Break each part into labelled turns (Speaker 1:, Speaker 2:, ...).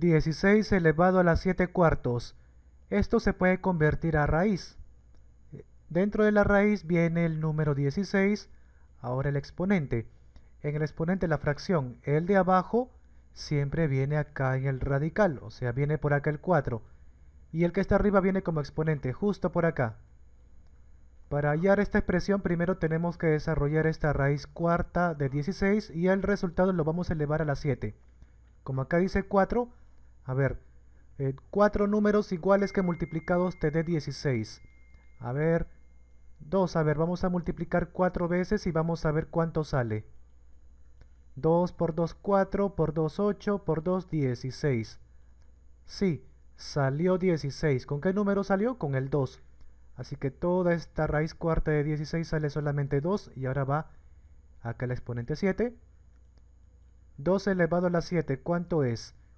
Speaker 1: 16 elevado a las 7 cuartos. Esto se puede convertir a raíz. Dentro de la raíz viene el número 16, ahora el exponente. En el exponente la fracción, el de abajo, siempre viene acá en el radical, o sea, viene por acá el 4. Y el que está arriba viene como exponente, justo por acá. Para hallar esta expresión primero tenemos que desarrollar esta raíz cuarta de 16 y el resultado lo vamos a elevar a la 7. Como acá dice 4, a ver, eh, cuatro números iguales que multiplicados te dé 16. A ver, 2, a ver, vamos a multiplicar cuatro veces y vamos a ver cuánto sale. 2 por 2, 4, por 2, 8, por 2, 16. Sí, salió 16. ¿Con qué número salió? Con el 2. Así que toda esta raíz cuarta de 16 sale solamente 2 y ahora va acá el exponente 7. 2 elevado a la 7, ¿cuánto es?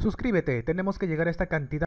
Speaker 1: Suscríbete, tenemos que llegar a esta cantidad.